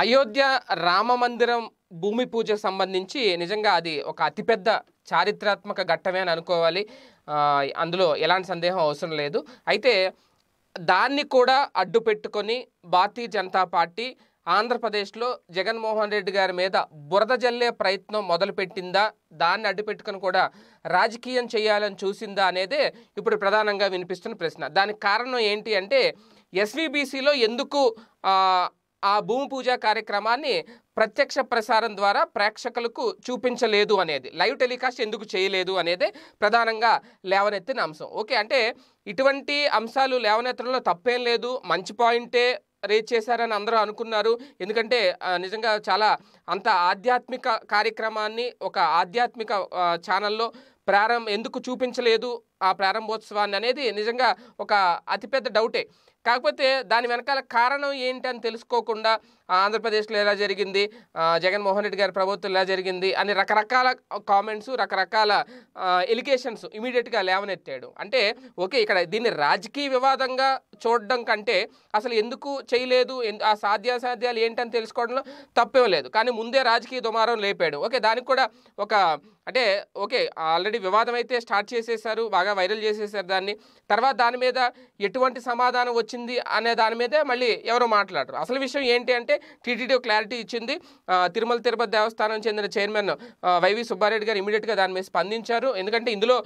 అయోధ్య రామ మందిరం భూమి పూజకు సంబంధించి నిజంగా అది ఒక అతిపెద్ద చారిత్రాత్మక ఘట్టమే అని అనుకోవాలి అందులో ఎలాంటి సందేహం అవసరం లేదు అయితే దాన్ని కూడా అడ్డు పెట్టుకొని భారతీయ జనతా పార్టీ ఆంధ్రప్రదేశ్లో జగన్మోహన్ రెడ్డి గారి మీద బురద జల్లే ప్రయత్నం మొదలుపెట్టిందా దాన్ని అడ్డుపెట్టుకుని కూడా రాజకీయం చేయాలని చూసిందా అనేదే ఇప్పుడు ప్రధానంగా వినిపిస్తున్న ప్రశ్న దానికి కారణం ఏంటి అంటే ఎస్వీబీసీలో ఎందుకు ఆ భూమి పూజ కార్యక్రమాన్ని ప్రత్యక్ష ప్రసారం ద్వారా ప్రేక్షకులకు చూపించలేదు అనేది లైవ్ టెలికాస్ట్ ఎందుకు చేయలేదు అనేది ప్రధానంగా లేవనెత్తిన అంశం ఓకే అంటే ఇటువంటి అంశాలు లేవనెత్తడంలో తప్పేం లేదు మంచి పాయింటే రేజ్ చేశారని అందరూ అనుకున్నారు ఎందుకంటే నిజంగా చాలా అంత ఆధ్యాత్మిక కార్యక్రమాన్ని ఒక ఆధ్యాత్మిక ఛానల్లో ప్రారంభం ఎందుకు చూపించలేదు ఆ ప్రారంభోత్సవాన్ని అనేది నిజంగా ఒక అతిపెద్ద డౌటే కాకపోతే దాని వెనకాల కారణం ఏంటి అని తెలుసుకోకుండా ఆంధ్రప్రదేశ్లో ఎలా జరిగింది జగన్మోహన్ రెడ్డి గారి ప్రభుత్వం ఎలా జరిగింది అని రకరకాల కామెంట్స్ రకరకాల ఎలిగేషన్స్ ఇమీడియట్గా లేవనెత్తాడు అంటే ఓకే ఇక్కడ దీన్ని రాజకీయ వివాదంగా చూడడం కంటే అసలు ఎందుకు చేయలేదు ఆ సాధ్యాసాధ్యాలు ఏంటని తెలుసుకోవడంలో తప్పేం లేదు కానీ ముందే రాజకీయ దుమారం లేపాడు ఓకే దానికి కూడా ఒక అంటే ఓకే ఆల్రెడీ వివాదం అయితే స్టార్ట్ చేసేసారు బాగా బాగా వైరల్ చేసేసారు దాన్ని తర్వాత దాని మీద ఎటువంటి సమాధానం వచ్చింది అనే దాని మీదే మళ్ళీ ఎవరో మాట్లాడరు అసలు విషయం ఏంటి అంటే టీటీడీ క్లారిటీ ఇచ్చింది తిరుమల తిరుపతి దేవస్థానం చెందిన చైర్మన్ వైవి సుబ్బారెడ్డి గారు ఇమీడియట్గా దాని మీద స్పందించారు ఎందుకంటే ఇందులో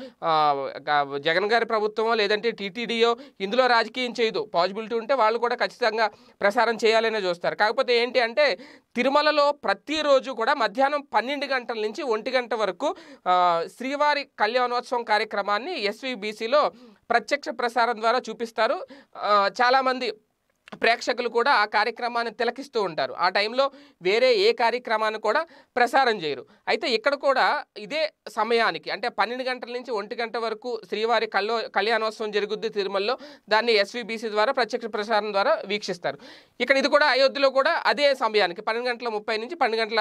జగన్ గారి ప్రభుత్వమో లేదంటే టీటీడీయో ఇందులో రాజకీయం చేయదు పాజిబిలిటీ ఉంటే వాళ్ళు కూడా ఖచ్చితంగా ప్రసారం చేయాలనే చూస్తారు కాకపోతే ఏంటి అంటే తిరుమలలో ప్రతిరోజు కూడా మధ్యాహ్నం పన్నెండు గంటల నుంచి ఒంటి గంట వరకు శ్రీవారి కళ్యాణోత్సవం కార్యక్రమాన్ని ఎస్వీబీసీలో ప్రత్యక్ష ప్రసారం ద్వారా చూపిస్తారు చాలామంది ప్రేక్షకులు కూడా ఆ కార్యక్రమాన్ని తిలకిస్తూ ఉంటారు ఆ టైంలో వేరే ఏ కార్యక్రమాన్ని కూడా ప్రసారం చేయరు అయితే ఇక్కడ కూడా ఇదే సమయానికి అంటే పన్నెండు గంటల నుంచి ఒంటి గంట వరకు శ్రీవారి కల్లో కళ్యాణోత్సవం జరుగుద్ది తిరుమలలో దాన్ని ఎస్వీబీసీ ద్వారా ప్రత్యక్ష ప్రసారం ద్వారా వీక్షిస్తారు ఇక్కడ ఇది కూడా అయోధ్యలో కూడా అదే సమయానికి పన్నెండు గంటల ముప్పై నుంచి పన్నెండు గంటల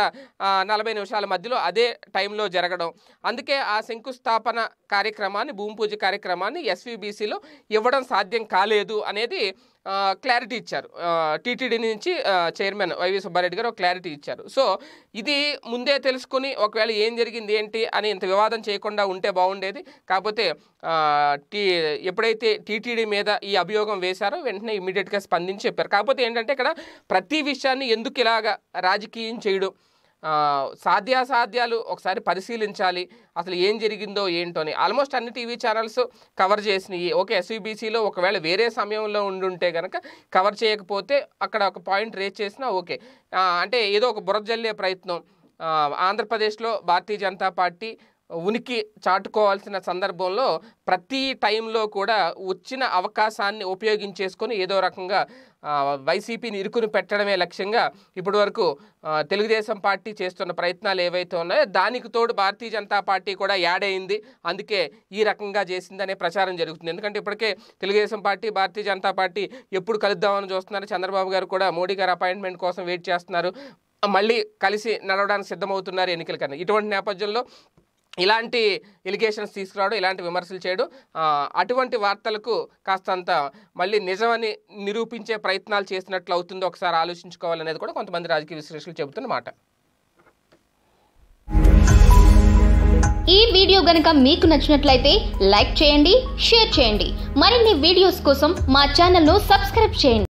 నలభై నిమిషాల మధ్యలో అదే టైంలో జరగడం అందుకే ఆ శంకుస్థాపన కార్యక్రమాన్ని భూమి పూజ కార్యక్రమాన్ని ఎస్వీబీసీలో ఇవ్వడం సాధ్యం కాలేదు అనేది క్లారిటీ ఇచ్చారు టీటీడీ నుంచి చైర్మన్ వైవి సుబ్బారెడ్డి గారు క్లారిటీ ఇచ్చారు సో ఇది ముందే తెలుసుకుని ఒకవేళ ఏం జరిగింది ఏంటి అని ఇంత వివాదం చేయకుండా ఉంటే బాగుండేది కాకపోతే టీ ఎప్పుడైతే టీటీడీ మీద ఈ అభియోగం వేశారో వెంటనే ఇమీడియట్గా స్పందించి చెప్పారు కాకపోతే ఏంటంటే ఇక్కడ ప్రతి విషయాన్ని ఎందుకు ఇలాగ రాజకీయం చేయడం సాధ్యాసాధ్యాలు ఒకసారి పరిశీలించాలి అసలు ఏం జరిగిందో ఏంటో అని ఆల్మోస్ట్ అన్ని టీవీ ఛానల్స్ కవర్ చేసినాయి ఓకే ఎస్యూబీసీలో ఒకవేళ వేరే సమయంలో ఉండుంటే కనుక కవర్ చేయకపోతే అక్కడ ఒక పాయింట్ రేజ్ చేసినా ఓకే అంటే ఏదో ఒక బురద జల్లే ప్రయత్నం ఆంధ్రప్రదేశ్లో భారతీయ జనతా పార్టీ ఉనికి చాటుకోవాల్సిన సందర్భంలో ప్రతి టైంలో కూడా వచ్చిన అవకాశాన్ని ఉపయోగించేసుకొని ఏదో రకంగా వైసీపీని ఇరుకుని పెట్టడమే లక్ష్యంగా ఇప్పటి వరకు తెలుగుదేశం పార్టీ చేస్తున్న ప్రయత్నాలు ఏవైతే ఉన్నాయో దానికి తోడు భారతీయ జనతా పార్టీ కూడా యాడ్ అయింది అందుకే ఈ రకంగా చేసిందనే ప్రచారం జరుగుతుంది ఎందుకంటే ఇప్పటికే తెలుగుదేశం పార్టీ భారతీయ జనతా పార్టీ ఎప్పుడు కలుద్దామని చూస్తున్నారు చంద్రబాబు గారు కూడా మోడీ గారు అపాయింట్మెంట్ కోసం వెయిట్ చేస్తున్నారు మళ్ళీ కలిసి నడవడానికి సిద్ధమవుతున్నారు ఎన్నికల కన్నా ఇటువంటి నేపథ్యంలో ఇలాంటి ఎలిగేషన్స్ తీసుకురావడం ఇలాంటి విమర్శలు చేయడం అటువంటి వార్తలకు కాస్తంత మళ్ళీ నిజమని నిరూపించే ప్రయత్నాలు చేసినట్లు అవుతుందో ఒకసారి ఆలోచించుకోవాలనేది కూడా కొంతమంది రాజకీయ విశ్లేషకులు చెబుతున్నమాట ఈ వీడియో గనుక మీకు నచ్చినట్లయితే లైక్ చేయండి షేర్ చేయండి మరిన్ని వీడియోస్ కోసం మా ఛానల్ను సబ్స్క్రైబ్ చేయండి